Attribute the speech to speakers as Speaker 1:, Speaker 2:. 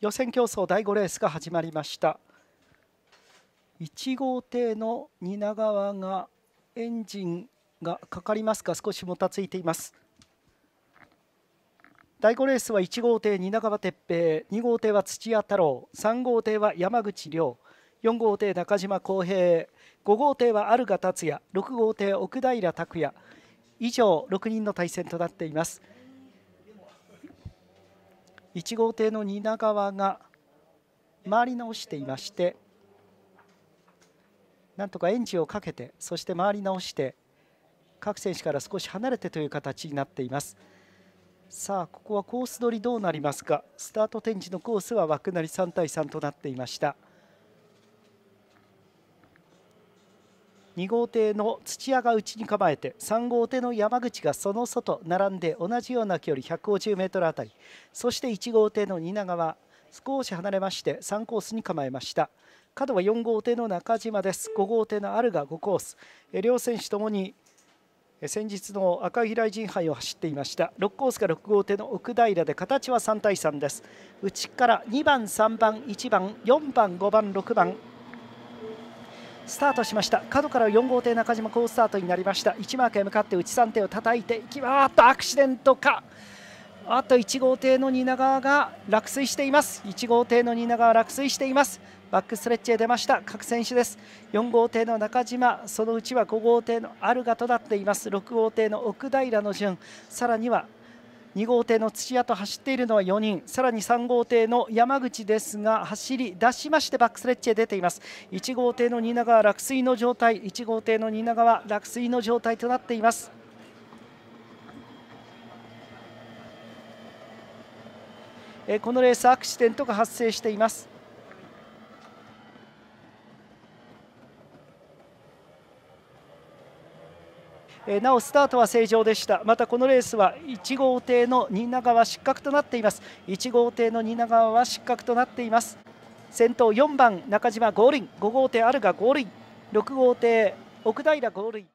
Speaker 1: 予選競争第5レースが始まりました1号艇の蜷川がエンジンがかかりますか少しもたついています第5レースは1号艇蜷川鉄平2号艇は土屋太郎3号艇は山口亮4号艇中島康平5号艇は有賀達也6号艇奥平拓也以上6人の対戦となっています。1号艇の蜷川が回り直していましてなんとかエンジンをかけてそして回り直して各選手から少し離れてという形になっていますさあここはコース取りどうなりますかスタート展示のコースは枠なり3対3となっていました。2号艇の土屋が内に構えて3号艇の山口がその外並んで同じような距離 150m あたりそして1号艇の蜷川少し離れまして3コースに構えました角は4号艇の中島です5号艇のあるが5コース両選手ともに先日の赤城雷神杯を走っていました6コースか6号艇の奥平で形は3対3です内から2番3番1番4番5番6番スタートしました角から4号艇中島コーススタートになりました1マークへ向かって内3手を叩いていきまっとアクシデントかあと1号艇の蜷川が落水しています1号艇の蜷川落水していますバックストレッチへ出ました各選手です4号艇の中島そのうちは5号艇のアルガとなっています6号艇の奥平の順さらには2号艇の土屋と走っているのは4人さらに3号艇の山口ですが走り出しましてバックスレッチへ出ています1号艇の蜷川落水の状態1号艇の蜷川落水の状態となっていますこのレースアクシデントが発生していますえなおスタートは正常でしたまたこのレースは1号艇の蜷川失格となっています1号艇の蜷川は失格となっています先頭4番中島合輪5号艇アルガ合輪6号艇奥平合輪